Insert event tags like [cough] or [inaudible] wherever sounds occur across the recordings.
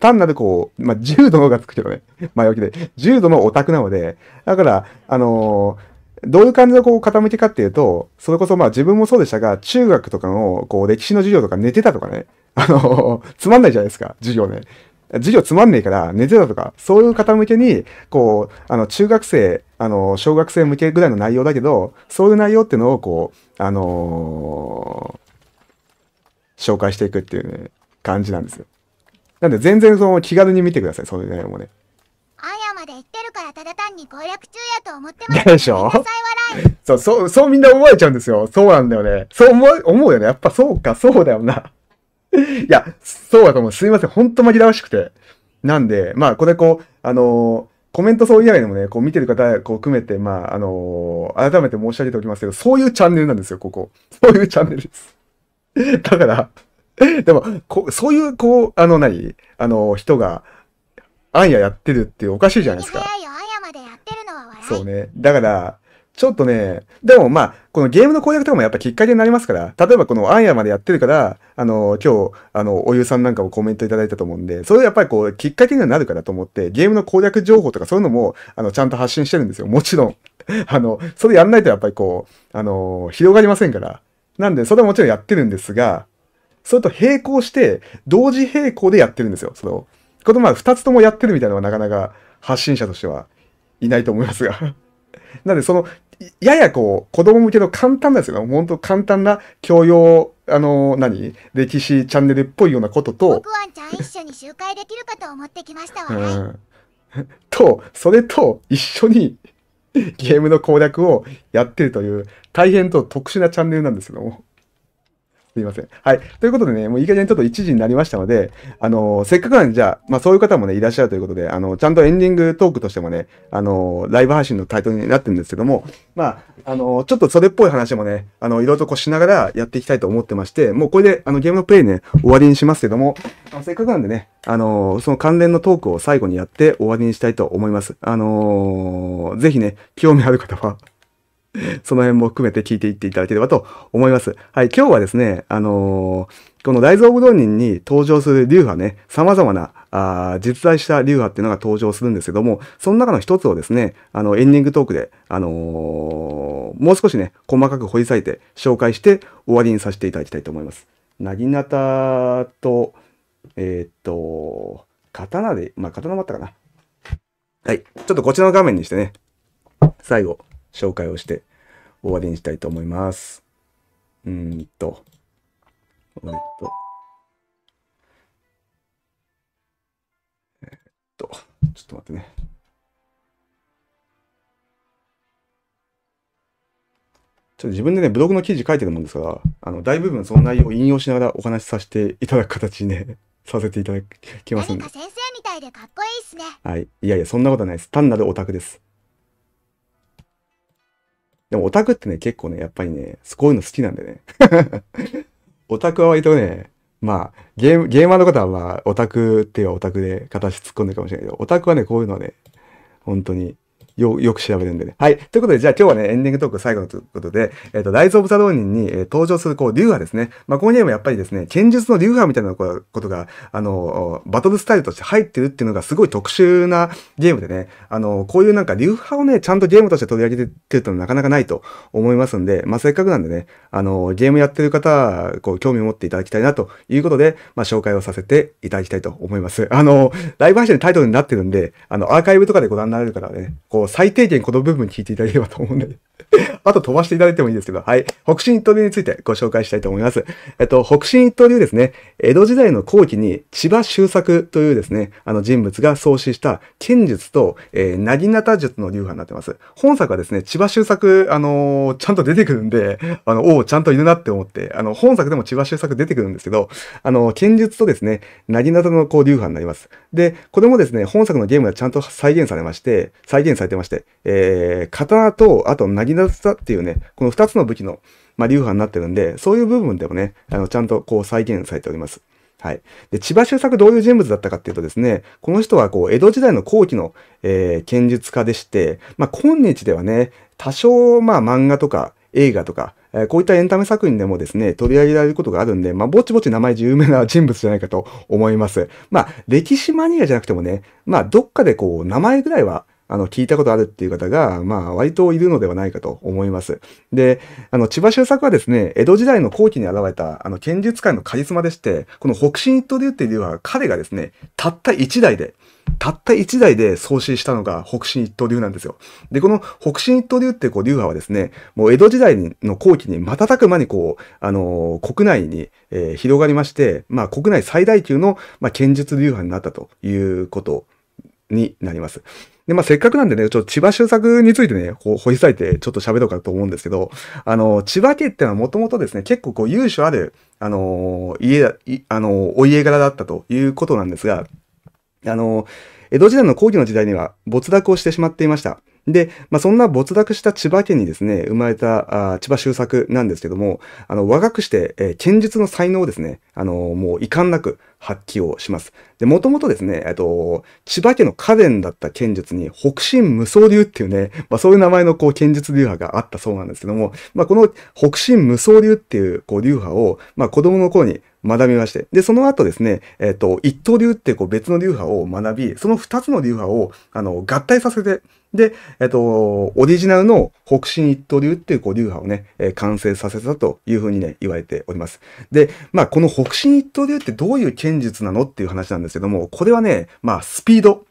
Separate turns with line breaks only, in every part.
単なるこう、まあ、重度のがつくけどね、[laughs] 前置きで、重度のオタクなので、だから、あのーどういう感じのこう傾きかっていうと、それこそまあ自分もそうでしたが、中学とかのこう歴史の授業とか寝てたとかね、あのつまんないじゃないですか、授業ね。授業つまんねえから寝てたとか、そういう方向けに、こう、あの、中学生、あの、小学生向けぐらいの内容だけど、そういう内容っていうのをこう、あのー、紹介していくっていうね、感じなんですよ。なんで全然その気軽に見てください、そういう内容もね。までってるからただ単に攻略中やと思ってますしょ [laughs] そう、そう、そうみんな思えちゃうんですよ。そうなんだよね。そう思う、思うよね。やっぱそうか、そうだよな。[laughs] いや、そうだと思う。すいません。ほんと紛らわしくて。なんで、まあ、これこう、あのーコメント層以外でもね、こう見てる方こう含めて、まあ、あのー、改めて申し上げておきますけど、そういうチャンネルなんですよ、ここ。そういうチャンネルです。だから [laughs] でも、こそういう、こう、あの何、に、あの、人が、あんややってるっておかしいじゃないですか。そうね。だから、ちょっとね、でもまあ、このゲームの攻略とかもやっぱきっかけになりますから、例えばこのあんやまでやってるから、あの、今日、あの、おゆうさんなんかもコメントいただいたと思うんで、それやっぱりこう、きっかけにはなるからと思って、ゲームの攻略情報とかそういうのも、あの、ちゃんと発信してるんですよ。もちろん。[laughs] あの、それやんないとやっぱりこう、あの、広がりませんから。なんで、それはもちろんやってるんですが、それと並行して、同時並行でやってるんですよ。その、このまあ2つともやってるみたいなのはなかなか発信者としてはいないと思いますが [laughs] なんでその、ややこう、子供向けの簡単なやつよ。本当簡単な教養、あの何、歴史チャンネルっぽいようなことと。僕はちゃん一緒に集会できるかと思ってきましたわ、ねうん、[laughs] と、それと一緒にゲームの攻略をやってるという、大変と特殊なチャンネルなんですけども。すいません。はい。ということでね、もういい加減ちょっと1時になりましたので、あのー、せっかくなんで、じゃあ、まあそういう方もね、いらっしゃるということで、あのー、ちゃんとエンディングトークとしてもね、あのー、ライブ配信のタイトルになってるんですけども、まあ、あのちょっとそれっぽい話もね、あの、いろいろとこうしながらやっていきたいと思ってまして、もうこれで、あの、ゲームのプレイね、終わりにしますけども、あのせっかくなんでね、あのその関連のトークを最後にやって終わりにしたいと思います。あのー、ぜひね、興味ある方は、[laughs] その辺も含めて聞いていっていただければと思います。はい、今日はですね、あのー、この大蔵武道人に登場する流派ね、様々なあ実在した流派っていうのが登場するんですけども、その中の一つをですね、あの、エンディングトークで、あのー、もう少しね、細かく掘り下げて紹介して終わりにさせていただきたいと思います。なぎなたと、えー、っと、刀で、まあ、刀もあったかな。はい。ちょっとこちらの画面にしてね、最後、紹介をして終わりにしたいと思います。うんと、えっと、えっと、ちょっと待ってね。ちょっと自分でね、ブログの記事書いてるもんですから、あの、大部分その内容を引用しながらお話しさせていただく形にね、[laughs] させていただきますんで。先生みたいでかっこいいっすね。はい。いやいや、そんなことはないです。単なるオタクです。でもオタクってね、結構ね、やっぱりね、こういうの好きなんでね。[laughs] オタクは割とね、まあ、ゲーム、ゲーマーの方はまあ、オタクっていうオタクで形突っ込んでるかもしれないけど、オタクはね、こういうのはね、本当によ、よく調べるんでね。はい。ということで、じゃあ今日はね、エンディングトーク最後ということで、えっ、ー、と、ライズ・オブ・ザ・ローニンに、えー、登場する、こう、流派ですね。まあ、このゲームやっぱりですね、剣術の流派みたいなことが、あの、バトルスタイルとして入ってるっていうのがすごい特殊なゲームでね、あの、こういうなんか流派をね、ちゃんとゲームとして取り上げてるとなかなかないと思いますんで、まあ、せっかくなんでね、あの、ゲームやってる方、こう、興味を持っていただきたいなということで、まあ、紹介をさせていただきたいと思います。あの、ライブ配信のタイトルになってるんで、あの、アーカイブとかでご覧になれるからね、こう、最低限この部分聞いていただければと思うので [laughs] あと飛ばしていただいてもいいですけど、はい。北進一刀流についてご紹介したいと思います。えっと、北進一刀流ですね。江戸時代の後期に千葉周作というですね、あの人物が創始した剣術と、えー、なぎなた術の流派になってます。本作はですね、千葉周作、あのー、ちゃんと出てくるんで、あの、おお、ちゃんといるなって思って、あの、本作でも千葉周作出てくるんですけど、あの、剣術とですね、なぎなたのこう流派になります。で、これもですね、本作のゲームがちゃんと再現されまして、再現されてまして、えー、刀と、あと、なぎなつたっていうね、この2つの武器の、まあ、流派になってるんで、そういう部分でもね、あの、ちゃんとこう再現されております。はい。で、千葉周作どういう人物だったかっていうとですね、この人はこう、江戸時代の後期の、えー、剣術家でして、まあ、今日ではね、多少、まあ、漫画とか映画とか、えー、こういったエンタメ作品でもですね、取り上げられることがあるんで、まあ、ぼちぼち名前有名な人物じゃないかと思います。まあ、歴史マニアじゃなくてもね、まあ、どっかでこう、名前ぐらいは、あの、聞いたことあるっていう方が、まあ、割といるのではないかと思います。で、あの、千葉周作はですね、江戸時代の後期に現れた、あの、剣術界のカリスマでして、この北進一刀流っていうのは、彼がですね、たった一代で、たった一代で創始したのが北進一刀流なんですよ。で、この北進一刀流っていう流派はですね、もう江戸時代の後期に瞬く間にこう、あのー、国内に、えー、広がりまして、まあ国内最大級の、まあ、剣術流派になったということになります。で、まあ、せっかくなんでね、ちょっと千葉周作についてね、こう、掘り裂いて、ちょっと喋ろうかと思うんですけど、あの、千葉家ってのはもともとですね、結構こう、由緒ある、あの、家、あの、お家柄だったということなんですが、あの、江戸時代の後期の時代には没落をしてしまっていました。で、まあ、そんな没落した千葉県にですね、生まれたあ千葉周作なんですけども、あの、若くして、えー、剣術の才能をですね、あのー、もう遺憾なく発揮をします。で、もともとですね、えっと、千葉県の家電だった剣術に、北進無双流っていうね、まあそういう名前のこう剣術流派があったそうなんですけども、まあこの北進無双流っていうこう流派を、まあ子供の頃に学びまして。で、その後ですね、えっ、ー、と、一刀流ってこう別の流派を学び、その二つの流派を、あの、合体させて、で、えっと、オリジナルの北進一刀流っていうこう流派をね、えー、完成させたというふうにね、言われております。で、まあ、この北進一刀流ってどういう剣術なのっていう話なんですけども、これはね、まあ、スピード。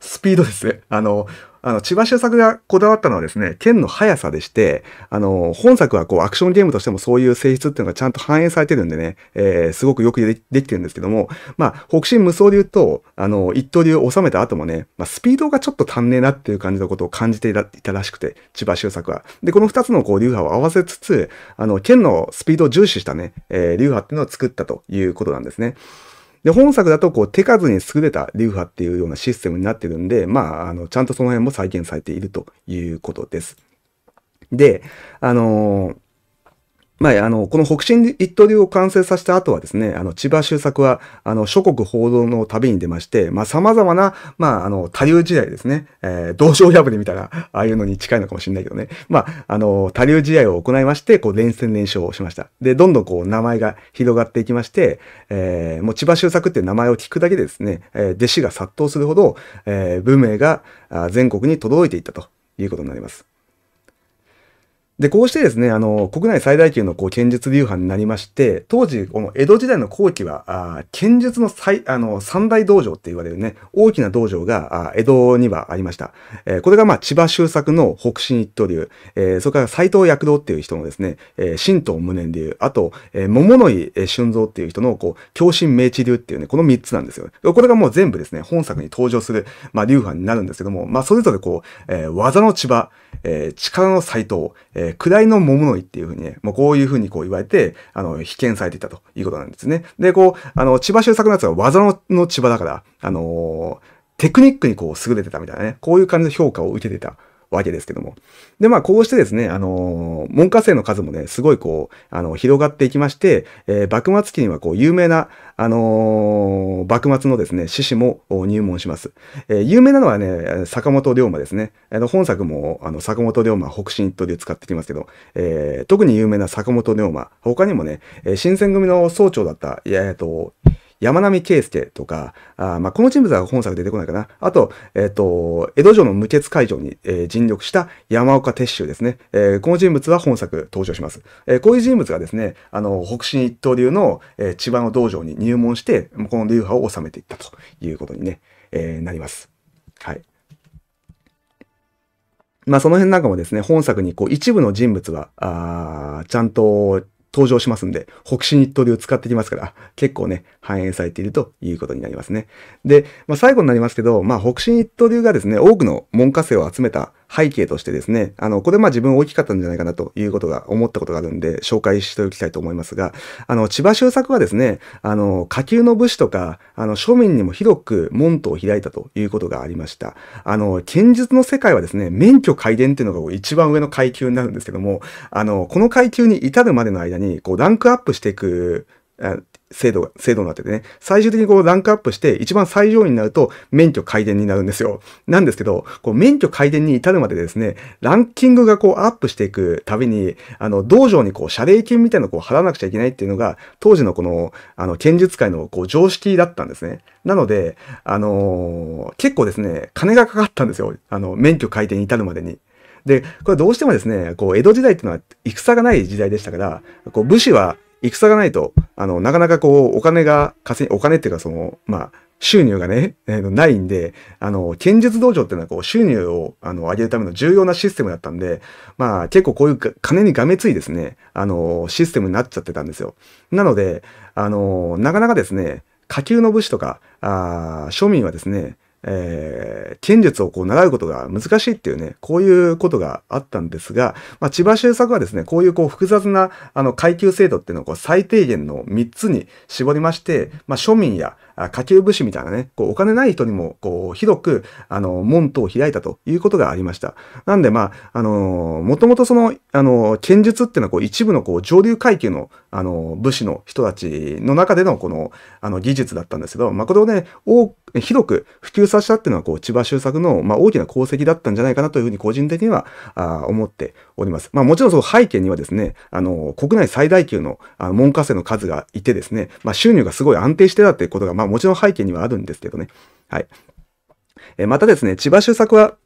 スピードですね。あの、あの、千葉修作がこだわったのはですね、剣の速さでして、あの、本作はこう、アクションゲームとしてもそういう性質っていうのがちゃんと反映されてるんでね、えー、すごくよくできてるんですけども、まあ、北進無双流と、あの、一刀流を収めた後もね、まあ、スピードがちょっと足んねえなっていう感じのことを感じていたらしくて、千葉修作は。で、この二つのこう、流派を合わせつつ、あの、剣のスピードを重視したね、えー、流派っていうのを作ったということなんですね。で、本作だとこう手数に優れた流派っていうようなシステムになってるんで、まあ、あの、ちゃんとその辺も再現されているということです。で、あのーまあ、あの、この北進一刀流を完成させた後はですね、あの、千葉周作は、あの、諸国報道の旅に出まして、まあ、様々な、まあ、あの、多流時代ですね、えー、道場破りみたいな、ああいうのに近いのかもしれないけどね、まあ、あの、多流時代を行いまして、こう、連戦連勝をしました。で、どんどんこう、名前が広がっていきまして、えー、もう千葉周作って名前を聞くだけでですね、えー、弟子が殺到するほど、えー、文明が全国に届いていったということになります。で、こうしてですね、あの、国内最大級のこう剣術流派になりまして、当時、この江戸時代の後期は、あ剣術の最、あの、三大道場って言われるね、大きな道場が、あ江戸にはありました。えー、これが、まあ、千葉周作の北進一刀流、えー、それから斎藤躍動っていう人のですね、えー、神道無念流、あと、えー、桃の井俊造っていう人の、こう、強心明治流っていうね、この三つなんですよ。これがもう全部ですね、本作に登場する、まあ、流派になるんですけども、まあ、それぞれこう、えー、技の千葉、えー、力の斎藤、えーえー、りの桃の井っていうふうにね、もうこういうふうにこう言われて、あの、被験されていたということなんですね。で、こう、あの、千葉周作のやつは技のの千葉だから、あのーテクニックにこう優れてたみたいなね、こういう感じの評価を受けてたわけですけども。で、まあ、こうしてですね、あのー、文科生の数もね、すごいこう、あの、広がっていきまして、えー、幕末期にはこう、有名な、あのー、幕末のですね、志士も入門します。えー、有名なのはね、坂本龍馬ですね。あの、本作も、あの、坂本龍馬北進とで使ってきますけど、えー、特に有名な坂本龍馬、他にもね、新選組の総長だった、いや、えっと、山並圭介とか、あまあ、この人物は本作出てこないかな。あと、えっ、ー、と、江戸城の無血会場に、えー、尽力した山岡鉄舟ですね、えー。この人物は本作登場します。えー、こういう人物がですね、あの、北進一刀流の、えー、千葉の道場に入門して、この流派を収めていったということにね、えー、なります。はい。まあその辺なんかもですね、本作にこう一部の人物は、あちゃんと登場しますんで、北進一刀流使ってきますから、結構ね、反映されているということになりますね。で、まあ、最後になりますけど、まあ、北進一刀流がですね、多くの門下生を集めた背景としてですね、あの、これまあ自分大きかったんじゃないかなということが、思ったことがあるんで、紹介しておきたいと思いますが、あの、千葉周作はですね、あの、下級の武士とか、あの、庶民にも広く門徒を開いたということがありました。あの、剣術の世界はですね、免許改伝っていうのが一番上の階級になるんですけども、あの、この階級に至るまでの間に、こう、ランクアップしていく、制度が、制度になっててね、最終的にこうランクアップして、一番最上位になると免許改善になるんですよ。なんですけど、こう免許改善に至るまでですね、ランキングがこうアップしていくたびに、あの、道場にこう謝礼金みたいなのをこう払わなくちゃいけないっていうのが、当時のこの、あの、剣術界のこう常識だったんですね。なので、あのー、結構ですね、金がかかったんですよ。あの、免許改善に至るまでに。で、これどうしてもですね、こう、江戸時代っていうのは戦がない時代でしたから、こう、武士は戦がないと、あの、なかなかこう、お金が稼い、お金っていうかその、まあ、収入がね、えー、ないんで、あの、剣術道場っていうのはこう、収入を、あの、上げるための重要なシステムだったんで、まあ、結構こういう金にがめついですね、あの、システムになっちゃってたんですよ。なので、あの、なかなかですね、下級の武士とか、あ庶民はですね、えー、剣術をこう習うことが難しいっていうね、こういうことがあったんですが、まあ、千葉周作はですね、こういうこう複雑なあの階級制度っていうのをこう最低限の3つに絞りまして、まあ、庶民や下級武士みたいなね、こうお金ない人にも、こう、広く、あの、門徒を開いたということがありました。なんで、まあ、あのもともとその、あの剣術っていうのは、こう、一部の、こう、上流階級の、あの武士の人たちの中での、この、あの、技術だったんですけど、まあ、これをね、多広く普及させたっていうのは、こう、千葉周作の、まあ、大きな功績だったんじゃないかなというふうに、個人的には、あ思っております。まあ、もちろん、その背景にはですね、あの、国内最大級の、あの、文生の数がいてですね、まあ、収入がすごい安定してたっていうことが、まあ、あもちろん背景にはあるんですけどね。はい。えまたですね、千葉周作は、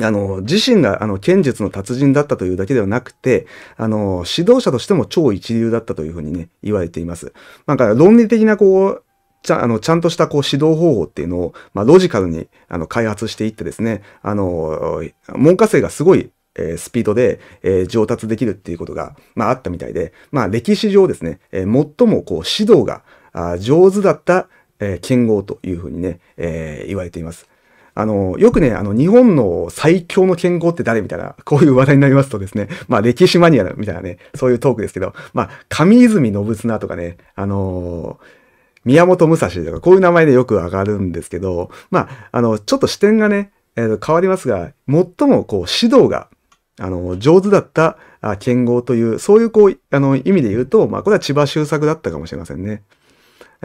あの、自身が、あの、剣術の達人だったというだけではなくて、あの、指導者としても超一流だったというふうにね、言われています。なんか、論理的な、こう、ちゃあのちゃんとしたこう指導方法っていうのを、まあ、ロジカルにあの開発していってですね、あの、文科生がすごいえー、スピードで、えー、上達できるっていうことが、まあ、あったみたいで、まあ、歴史上ですね、えー、最もこう指導があ上手だった、えー、剣豪というふうにね、えー、言われています。あの、よくね、あの、日本の最強の剣豪って誰みたいな、こういう話題になりますとですね、まあ、歴史マニアみたいなね、そういうトークですけど、まあ、上泉信綱とかね、あのー宮本武蔵とか、こういう名前でよく上がるんですけど、まあ、あの、ちょっと視点がね、えー、変わりますが、最もこう、指導が、あの、上手だった剣豪という、そういうこう、あの、意味で言うと、まあ、これは千葉周作だったかもしれませんね。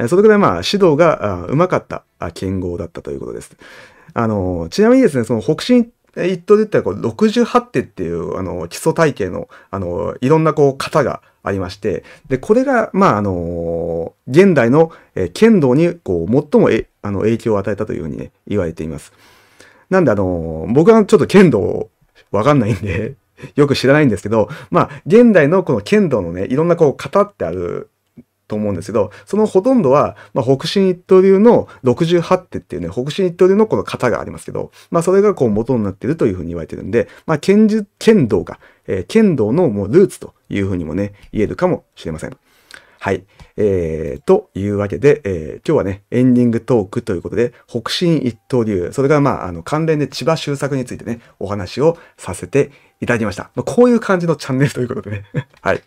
それぐらいまあ指導がうまかった剣豪だったということです。あの、ちなみにですね、その北進一等で言ったらこ68手っていうあの基礎体系のあのいろんなこう型がありまして、で、これが、まあ、あの現代の、え剣道にこう最もえあの影響を与えたというふうにね、言われています。なんであの僕はちょっと剣道わかんないんでよく知らないんですけど、まあ、現代のこの剣道のね、いろんなこう型ってあると思うんですけど、そのほとんどは、まあ、北進一刀流の68手っていうね、北進一刀流のこの型がありますけど、まあ、それがこう元になってるというふうに言われてるんで、まあ、剣術、剣道が、えー、剣道のもうルーツというふうにもね、言えるかもしれません。はい。えー、というわけで、えー、今日はね、エンディングトークということで、北進一刀流、それがまあ、あの、関連で千葉修作についてね、お話をさせていただきました。まあ、こういう感じのチャンネルということでね。[laughs] はい。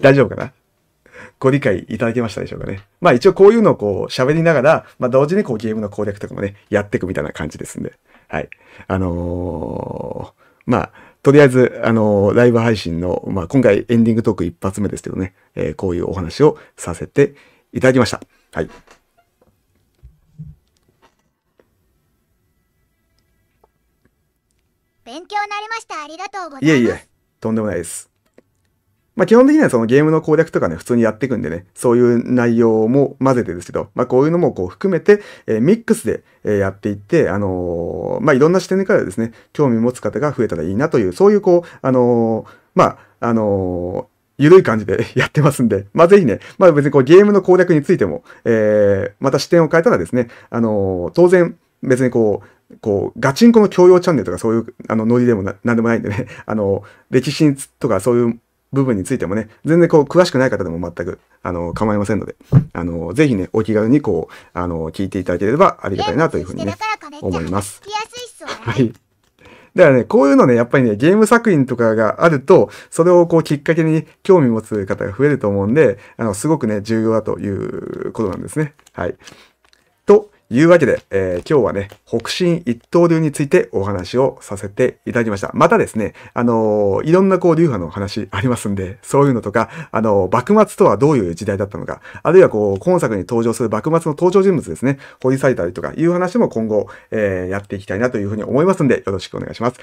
大丈夫かなご理解いただけましたでしょうかね。まあ一応こういうのをこう喋りながら、まあ同時にこうゲームの攻略とかもね、やっていくみたいな感じですんで。はい。あのー、まあ、とりあえず、あのー、ライブ配信の、まあ今回エンディングトーク一発目ですけどね、えー、こういうお話をさせていただきました。はい。勉強になりました。ありがとうございます。いえいえ、とんでもないです。まあ、基本的にはそのゲームの攻略とかね、普通にやっていくんでね、そういう内容も混ぜてですけど、まあ、こういうのもこう含めて、えー、ミックスで、えー、やっていって、あのー、まあ、いろんな視点からですね、興味持つ方が増えたらいいなという、そういうこう、あのまあ、あのゆるい感じで [laughs] やってますんで、まあ、ぜひね、まあ、別にこうゲームの攻略についても、えまた視点を変えたらですね、あの当然、別にこう、こう、ガチンコの教養チャンネルとかそういう、あの、ノリでもな、なんでもないんでね、あの、歴史とかそういう部分についてもね、全然こう、詳しくない方でも全く、あの、構いませんので、あの、ぜひね、お気軽にこう、あの、聞いていただければありがたいなというふうにね、思います。はい。だからね、こういうのね、やっぱりね、ゲーム作品とかがあると、それをこうきっかけに興味持つ方が増えると思うんで、あの、すごくね、重要だということなんですね。はい。というわけで、えー、今日はね、北進一刀流についてお話をさせていただきました。またですね、あのー、いろんなこう流派の話ありますんで、そういうのとか、あのー、幕末とはどういう時代だったのか、あるいはこう、今作に登場する幕末の登場人物ですね、掘り下げたりとかいう話も今後、えやっていきたいなというふうに思いますんで、よろしくお願いします。